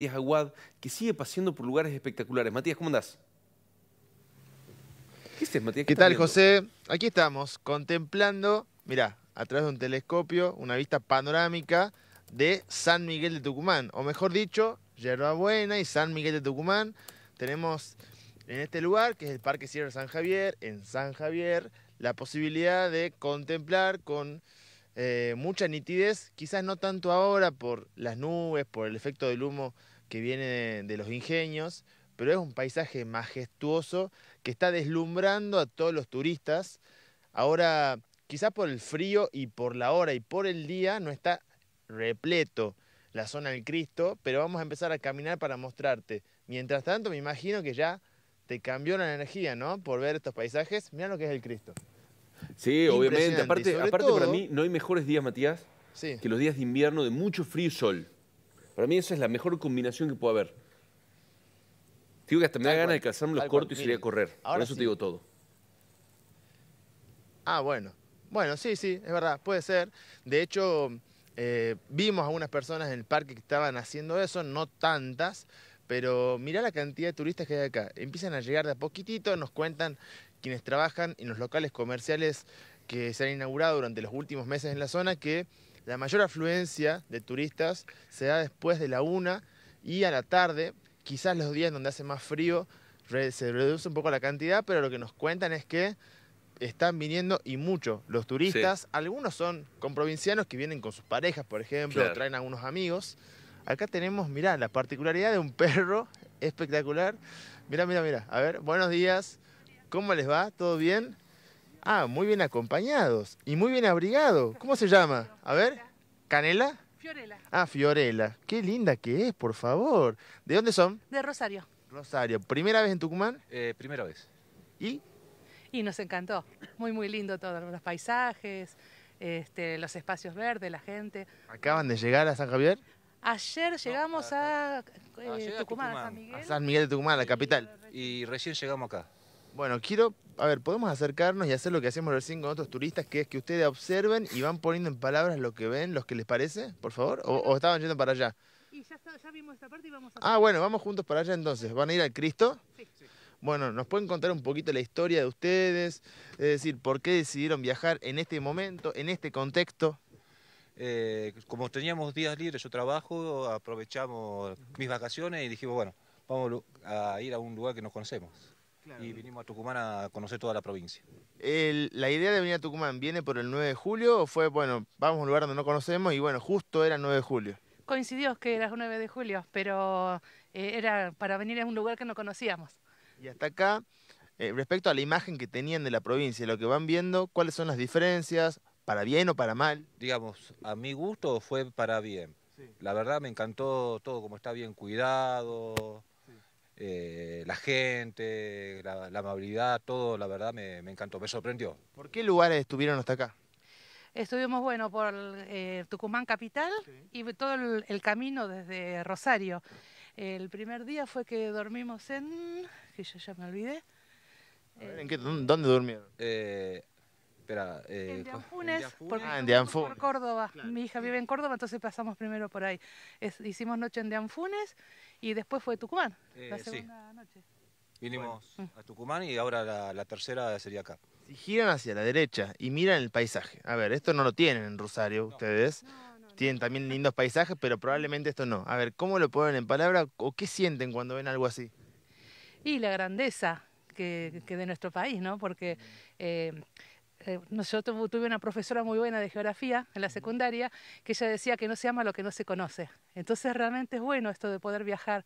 Matías Aguad, que sigue paseando por lugares espectaculares. Matías, ¿cómo andás? ¿Qué, tal, José? Aquí estamos, contemplando, mirá, a través de un telescopio, una vista panorámica de San Miguel de Tucumán, o mejor dicho, Yerba Buena y San Miguel de Tucumán. Tenemos en este lugar, que es el Parque Sierra San Javier, en San Javier, la posibilidad de contemplar con eh, mucha nitidez, quizás no tanto ahora por las nubes, por el efecto del humo que viene de, los ingenios, pero es un paisaje majestuoso que está deslumbrando a todos los turistas. Ahora, quizás por el frío y por la hora y por el día, no está repleto la zona del Cristo, pero vamos a empezar a caminar para mostrarte. Mientras tanto, me imagino que ya te cambió la energía, ¿no? Por ver estos paisajes. Mira lo que es el Cristo. Sí, obviamente. Aparte, aparte para mí no hay mejores días, Matías, que los días de invierno de mucho frío y sol. Para mí esa es la mejor combinación que puede haber. Digo que hasta me da ganas de calzarme los cortos y salir a correr. Por eso te digo todo. Ah, bueno. Bueno, sí, sí, es verdad, puede ser. De hecho, eh, vimos a unas personas en el parque que estaban haciendo eso, no tantas, pero mirá la cantidad de turistas que hay acá. Empiezan a llegar de a poquitito, nos cuentan quienes trabajan en los locales comerciales que se han inaugurado durante los últimos meses en la zona, que la mayor afluencia de turistas se da después de la una y a la tarde, quizás los días donde hace más frío se reduce un poco la cantidad, pero lo que nos cuentan es que están viniendo y mucho los turistas, algunos son con provincianos que vienen con sus parejas, por ejemplo, traen a unos amigos. Acá tenemos, mirá, la particularidad de un perro espectacular. Mirá, mirá, mirá. A ver, buenos días. ¿Cómo les va? ¿Todo bien? Ah, muy bien acompañados y muy bien abrigado. ¿Cómo se llama? A ver. ¿Canela? Fiorella. Ah, Fiorella. Qué linda que es, por favor. ¿De dónde son? De Rosario. Rosario. ¿Primera vez en Tucumán? Eh, primera vez. ¿Y? Y nos encantó. Muy, muy lindo todo. los paisajes, este, los espacios verdes, la gente. ¿Acaban de llegar a San Javier? Ayer llegamos a, San eh, Miguel. A San Miguel de Tucumán, la capital. Y recién llegamos acá. Bueno, quiero, a ver, podemos acercarnos y hacer lo que hacemos recién con otros turistas, que es que ustedes observen y van poniendo en palabras lo que ven, lo que les parece, por favor, o, estaban yendo para allá. Y ya, vimos esta parte y vamos a... Ah, bueno, vamos juntos para allá entonces. ¿Van a ir al Cristo? Sí. Bueno, ¿nos pueden contar un poquito la historia de ustedes? Es decir, ¿por qué decidieron viajar en este momento, en este contexto? Eh, como teníamos días libres, yo trabajo, aprovechamos mis vacaciones y dijimos, bueno, vamos a ir a un lugar que nos conocemos. Y vinimos a Tucumán a conocer toda la provincia. ¿La idea de venir a Tucumán viene por el 9 de julio o fue, bueno, vamos a un lugar donde no conocemos y bueno, justo era el 9 de julio? Coincidió que era el 9 de julio, pero eh, era para venir a un lugar que no conocíamos. Y hasta acá, eh, respecto a la imagen que tenían de la provincia, lo que van viendo, ¿cuáles son las diferencias? ¿Para bien o para mal? Digamos, a mi gusto fue para bien. La verdad me encantó todo como está bien cuidado, eh, la gente, la, amabilidad, todo, la verdad me, encantó, me sorprendió. ¿Por qué lugares estuvieron hasta acá? Estuvimos, bueno, por eh, Tucumán Capital y todo el, camino desde Rosario. El primer día fue que dormimos en, que yo ya me olvidé. A ver, eh, ¿en qué, ¿Dónde durmieron? Eh, en Dianfunes, ah, por, Córdoba. Mi hija vive en Córdoba, entonces pasamos primero por ahí. hicimos noche en Dianfunes y después fue Tucumán, la eh, segunda noche. Vinimos a Tucumán y ahora la, tercera sería acá. Si giran hacia la derecha y miran el paisaje. A ver, esto no lo tienen en Rosario ustedes. tienen también lindos paisajes, pero probablemente esto no. A ver, ¿cómo lo ponen en palabra o qué sienten cuando ven algo así? Y la grandeza que, de nuestro país, ¿no? Porque eh, yo eh, tuve una profesora muy buena de geografía en la secundaria que ella decía que no se ama lo que no se conoce. Entonces realmente es bueno esto de poder viajar,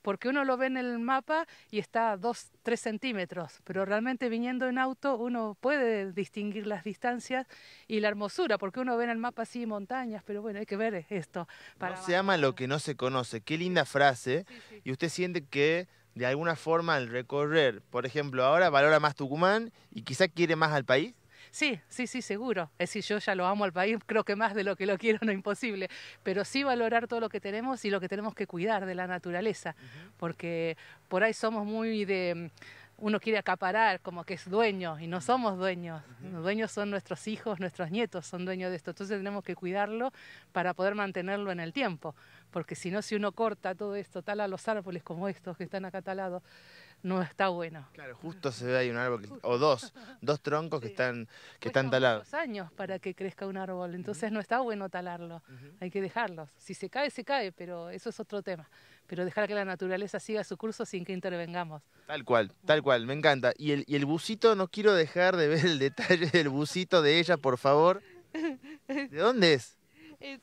porque uno lo ve en el mapa y está a 2, 3 centímetros, pero realmente viniendo en auto uno puede distinguir las distancias y la hermosura, porque uno ve en el mapa así montañas, pero bueno, hay que ver esto. no se ama lo que no se conoce, qué linda frase, y usted siente que de alguna forma al recorrer, por ejemplo, ahora valora más Tucumán y quizá quiere más al país? Sí, sí, sí, seguro. Es decir, yo ya lo amo al país, creo que más de lo que lo quiero no es imposible, pero sí valorar todo lo que tenemos y lo que tenemos que cuidar de la naturaleza, porque por ahí somos muy de mm, uno quiere acaparar como que es dueño y no somos dueños. Los dueños son nuestros hijos, nuestros nietos son dueños de esto. Entonces tenemos que cuidarlo para poder mantenerlo en el tiempo. Porque si no, si uno corta todo esto, tala los árboles como estos que están acá talados, no está bueno. Claro, justo se ve ahí un árbol, o dos, dos troncos que están, que están talados. años para que crezca un árbol, entonces no está bueno talarlo, hay que dejarlos. Si se cae, se cae, pero eso es otro tema. Pero dejar que la naturaleza siga su curso sin que intervengamos. Tal cual, tal cual, me encanta. Y el, y el bucito, no quiero dejar de ver el detalle del busito de ella, por favor. ¿De dónde es?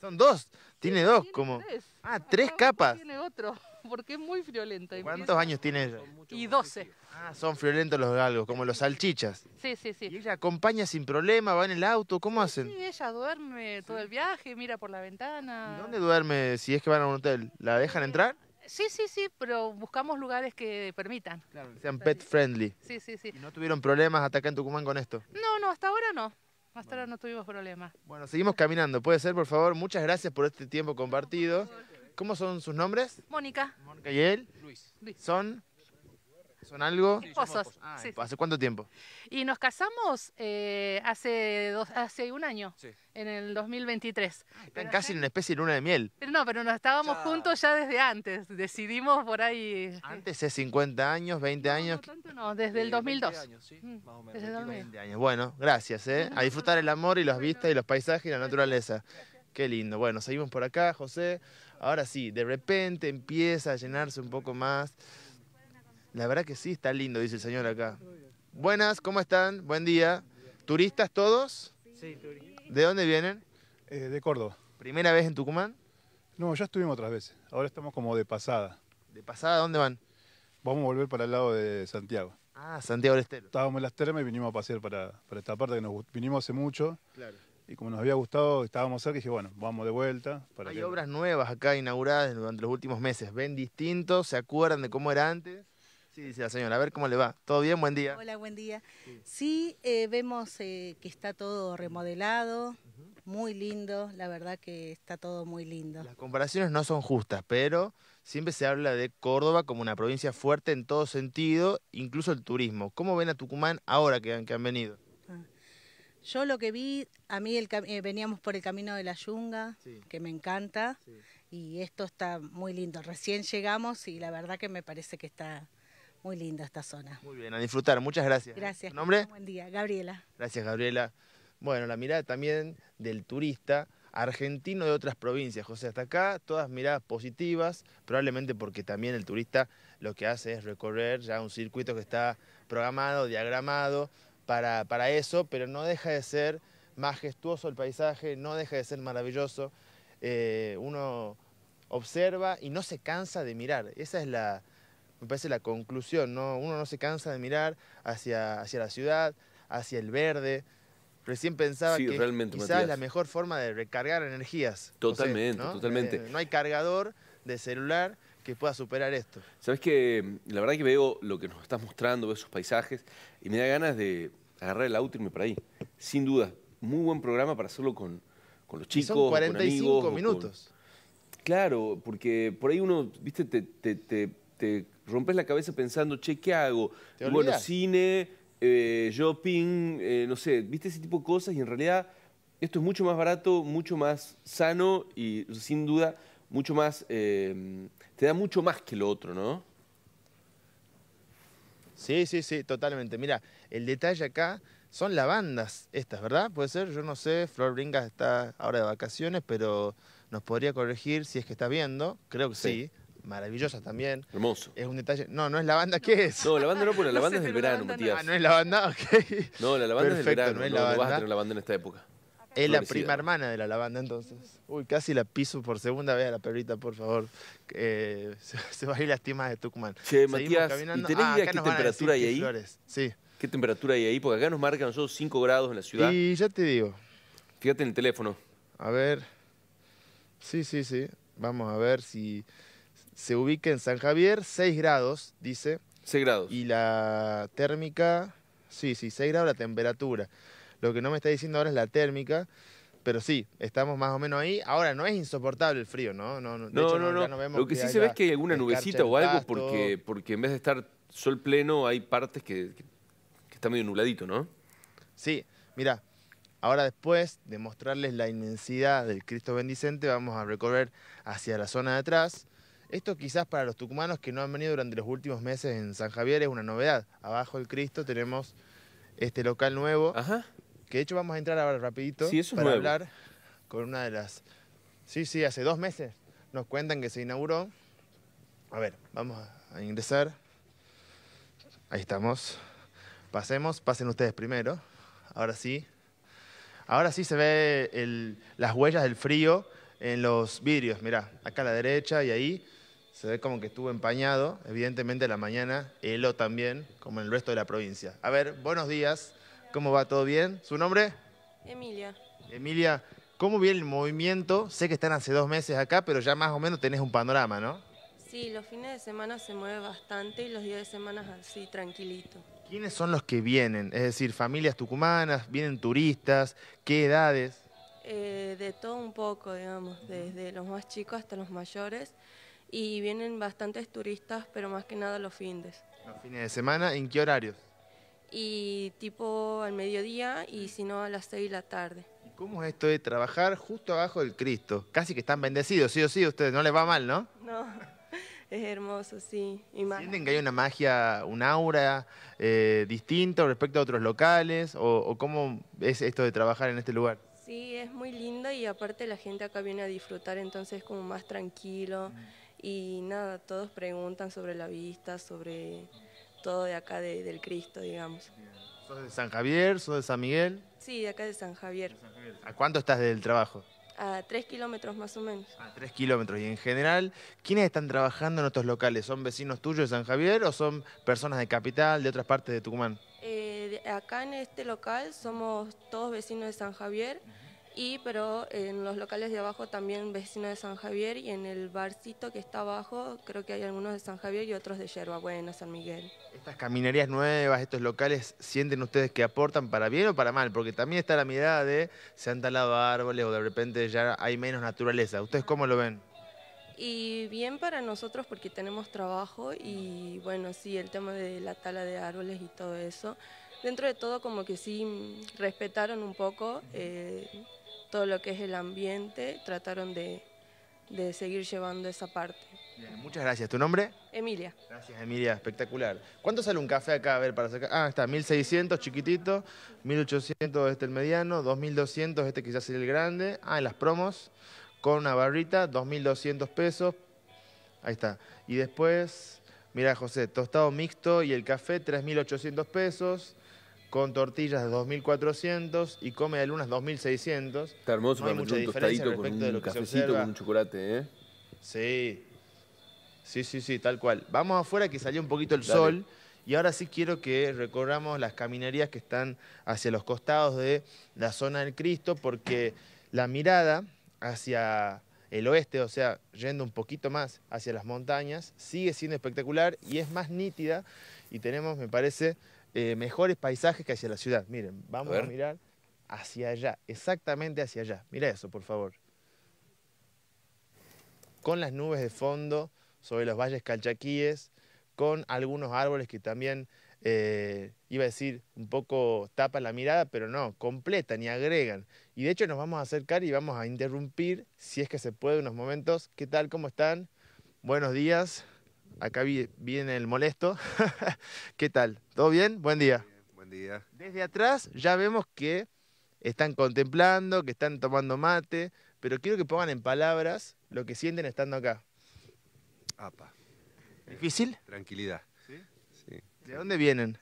Son dos, tiene, dos, como... Ah, tres capas. Tiene otro porque es muy friolenta. ¿Cuántos años tiene ella? Y 12. Ah, son friolentos los galgos, como los salchichas. Sí, sí, sí. ¿Y ella acompaña sin problema, va en el auto? ¿Cómo hacen? Sí, ella duerme todo el viaje, mira por la ventana. ¿Dónde duerme si es que van a un hotel? ¿La dejan eh, entrar? Sí, sí, sí, pero buscamos lugares que permitan. Claro, que sean pet friendly. Sí, sí, sí. no tuvieron problemas hasta acá en Tucumán con esto? No, no, hasta ahora no. Hasta ahora no tuvimos problemas. Bueno, seguimos caminando. ¿Puede ser, por favor? Muchas gracias por este tiempo compartido. ¿Cómo son sus nombres? Mónica. y él. Luis. Son. ¿Son algo? Esposos. Ah, ¿Hace cuánto tiempo? Y nos casamos eh, hace, dos, hace un año, en el 2023. Ah, están casi en una especie de luna de miel. Pero no, pero nos estábamos juntos ya desde antes. Decidimos por ahí. Este, antes es 50 años, 20 años. No, no, desde el 2002. 20 años, sí, mm, Desde Bueno, gracias, ¿eh? A disfrutar el amor y las vistas y los paisajes y la naturaleza. Qué lindo. Bueno, seguimos por acá, José. Ahora sí, de repente empieza a llenarse un poco más. La verdad que sí, está lindo, dice el señor acá. Buenas, ¿cómo están? Buen día. ¿Turistas todos? Sí, turistas. ¿De dónde vienen? Eh, de Córdoba. ¿Primera vez en Tucumán? No, ya estuvimos otras veces. Ahora estamos como de pasada. ¿De pasada dónde van? Vamos a volver para el lado de Santiago. Ah, Santiago del Estero. Estábamos en las termas y vinimos a pasear para, para esta parte que nos vinimos hace mucho. Claro y como nos había gustado, estábamos cerca, y dije, bueno, vamos de vuelta. Hay obras nuevas acá inauguradas durante los últimos meses, ven distintos, se acuerdan de cómo era antes. Sí, dice la señora, a ver cómo le va. ¿Todo bien? Buen día. Hola, buen día. Sí, eh, vemos eh, que está todo remodelado, muy lindo, la verdad que está todo muy lindo. Las comparaciones no son justas, pero siempre se habla de Córdoba como una provincia fuerte en todo sentido, incluso el turismo. ¿Cómo ven a Tucumán ahora que han venido? Yo lo que vi, a mí eh, veníamos por el camino de la Yunga, que me encanta, y esto está muy lindo. Recién llegamos y la verdad que me parece que está muy linda esta zona. Muy bien, a disfrutar, muchas gracias. Gracias. nombre? Buen día, Gabriela. Gracias, Gabriela. Bueno, la mirada también del turista argentino de otras provincias, José, hasta acá todas miradas positivas, probablemente porque también el turista lo que hace es recorrer ya un circuito que está programado, diagramado, para, eso, pero no deja de ser majestuoso el paisaje, no deja de ser maravilloso. Eh, uno observa y no se cansa de mirar. Esa es la, me parece la conclusión, ¿no? Uno no se cansa de mirar hacia, hacia la ciudad, hacia el verde. Recién pensaba que quizás es la mejor forma de recargar energías. Totalmente, totalmente. Eh, no hay cargador de celular que pueda superar esto. Sabes que la verdad que veo lo que nos estás mostrando, veo esos paisajes, y me da ganas de agarrar el auto y irme para ahí. Sin duda, muy buen programa para hacerlo con, los chicos. Y 45 minutos. Claro, porque por ahí uno, viste, te, rompes la cabeza pensando, che, ¿qué hago? bueno, cine, shopping, eh, eh, no sé, viste ese tipo de cosas y en realidad esto es mucho más barato, mucho más sano y sin duda mucho más eh, te da mucho más que lo otro, ¿no? Sí, sí, sí, totalmente. Mira, el detalle acá son lavandas estas, ¿verdad? Puede ser, yo no sé, Flor Bringas está ahora de vacaciones, pero nos podría corregir si es que está viendo, creo que sí. Maravillosa también. Hermoso. Es un detalle. No, no es lavanda, ¿qué es? No, lavanda no, porque la lavanda es del verano, Matías. No. Ah, no es lavanda, ok. No, la lavanda es del verano. No, es lavanda. no vas a tener lavanda en esta época. Es la prima hermana de la lavanda, entonces. Uy, casi la piso por segunda vez a la perrita, por favor. Eh, se, va a ir lastimada de Tucumán. Che, Matías, tenés idea ah, qué temperatura hay ahí? Sí. ¿Qué temperatura hay ahí? Porque acá nos marcan nosotros 5 grados en la ciudad. Y ya te digo. Fíjate en el teléfono. A ver. Sí, sí, sí. Vamos a ver si se ubica en San Javier, 6 grados, dice. 6 grados. Y la térmica, sí, sí, 6 grados la temperatura. Lo que no me está diciendo ahora es la térmica, pero sí, estamos más o menos ahí. Ahora no es insoportable el frío, ¿no? No, no, de hecho, no, Vemos Lo que, sí se ve es que hay alguna nubecita o algo porque, porque en vez de estar sol pleno hay partes que, que, está medio nubladito, ¿no? Sí, mira, ahora después de mostrarles la inmensidad del Cristo Bendicente vamos a recorrer hacia la zona de atrás. Esto quizás para los tucumanos que no han venido durante los últimos meses en San Javier es una novedad. Abajo del Cristo tenemos este local nuevo. Ajá que de hecho vamos a entrar ahora rapidito para hablar con una de las... Sí, sí, hace dos meses nos cuentan que se inauguró. A ver, vamos a ingresar. Ahí estamos. Pasemos, pasen ustedes primero. Ahora sí. Ahora sí se ve las huellas del frío en los vidrios. Mirá, acá a la derecha y ahí se ve como que estuvo empañado. Evidentemente la mañana heló también, como en el resto de la provincia. A ver, buenos días. ¿Cómo va? ¿Todo bien? ¿Su nombre? Emilia. Emilia, ¿cómo viene el movimiento? Sé que están hace dos meses acá, pero ya más o menos tenés un panorama, ¿no? Sí, los fines de semana se mueve bastante y los días de semana así, tranquilito. ¿Quiénes son los que vienen? Es decir, familias tucumanas, vienen turistas, ¿qué edades? Eh, de todo un poco, digamos, desde los más chicos hasta los mayores. Y vienen bastantes turistas, pero más que nada los fines. Los fines de semana, ¿en qué horarios? y tipo al mediodía y si no a las 6 de la tarde. cómo es esto de trabajar justo abajo del Cristo? Casi que están bendecidos, sí o sí, ustedes no les va mal, ¿no? No, es hermoso, sí. ¿Sienten que hay una magia, un aura eh, distinto respecto a otros locales? O, cómo es esto de trabajar en este lugar? Sí, es muy lindo y aparte la gente acá viene a disfrutar, entonces es como más tranquilo. Mm. Y nada, todos preguntan sobre la vista, sobre todo de acá de, del Cristo, digamos. ¿Sos de San Javier? ¿Sos de San Miguel? Sí, de acá de San Javier. ¿A cuánto estás del trabajo? A tres kilómetros más o menos. A tres kilómetros. Y en general, ¿quiénes están trabajando en estos locales? ¿Son vecinos tuyos de San Javier o son personas de Capital, de otras partes de Tucumán? Eh, acá en este local somos todos vecinos de San Javier y pero en los locales de abajo también vecino de San Javier y en el barcito que está abajo creo que hay algunos de San Javier y otros de Yerba Buena, San Miguel. Estas caminerías nuevas, estos locales, ¿sienten ustedes que aportan para bien o para mal? Porque también está la mirada de se han talado árboles o de repente ya hay menos naturaleza. ¿Ustedes cómo lo ven? Y bien para nosotros porque tenemos trabajo y bueno, sí, el tema de la tala de árboles y todo eso. Dentro de todo como que sí mm, respetaron un poco. Eh, todo lo que es el ambiente, trataron de, seguir llevando esa parte. muchas gracias. ¿Tu nombre? Emilia. Gracias, Emilia. Espectacular. ¿Cuánto sale un café acá? A ver, para sacar... Ah, está, 1.600, chiquitito. 1.800 este el mediano. 2.200 este quizás sería el grande. Ah, en las promos. Con una barrita, 2.200 pesos. Ahí está. Y después, mira José, tostado mixto y el café, 3.800 pesos con tortillas de 2.400 y come de lunas 2.600. Está hermoso no para un tostadito con un cafecito, con un chocolate, ¿eh? Sí, sí, sí, sí, tal cual. Vamos afuera que salió un poquito el sol y ahora sí quiero que recorramos las caminerías que están hacia los costados de la zona del Cristo porque la mirada hacia el oeste, o sea, yendo un poquito más hacia las montañas, sigue siendo espectacular y es más nítida y tenemos, me parece, eh, mejores paisajes que hacia la ciudad. Miren, vamos a, mirar hacia allá, exactamente hacia allá. Mira eso, por favor. Con las nubes de fondo sobre los valles calchaquíes, con algunos árboles que también, eh, iba a decir, un poco tapan la mirada, pero no, completan y agregan. Y de hecho nos vamos a acercar y vamos a interrumpir, si es que se puede, unos momentos. ¿Qué tal? ¿Cómo están? Buenos días. Acá viene el molesto. ¿Qué tal? ¿Todo bien? Buen día. buen día. Desde atrás ya vemos que están contemplando, que están tomando mate, pero quiero que pongan en palabras lo que sienten estando acá. Apa. ¿Difícil? Tranquilidad. ¿Sí? de dónde vienen?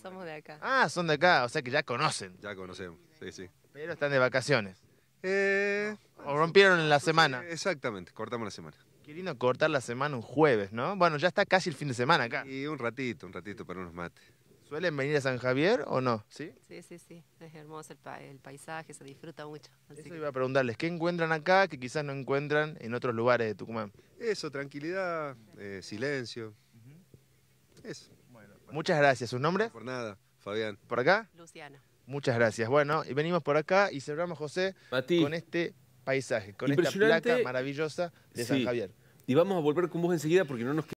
somos, de acá. Ah, son de acá, o sea que ya conocen. Ya conocemos, sí, sí. Pero están de vacaciones. Eh, o rompieron en la eh, semana. Exactamente, cortamos la semana. Qué lindo cortar la semana un jueves, ¿no? Bueno, ya está casi el fin de semana acá. Y un ratito, un ratito para unos mates. ¿Suelen venir a San Javier o no? ¿Sí? Sí, sí, Es hermoso el, paisaje, se disfruta mucho. Eso iba a preguntarles, ¿qué encuentran acá que quizás no encuentran en otros lugares de Tucumán? Eso, tranquilidad, eh, silencio. Eso. Pues. Muchas gracias. ¿Su nombre? por nada, Fabián. ¿Por acá? Luciana. Muchas gracias. Bueno, y venimos por acá y cerramos, José, con este paisaje, con esta placa maravillosa de San Javier y vamos a volver con vos enseguida porque no nos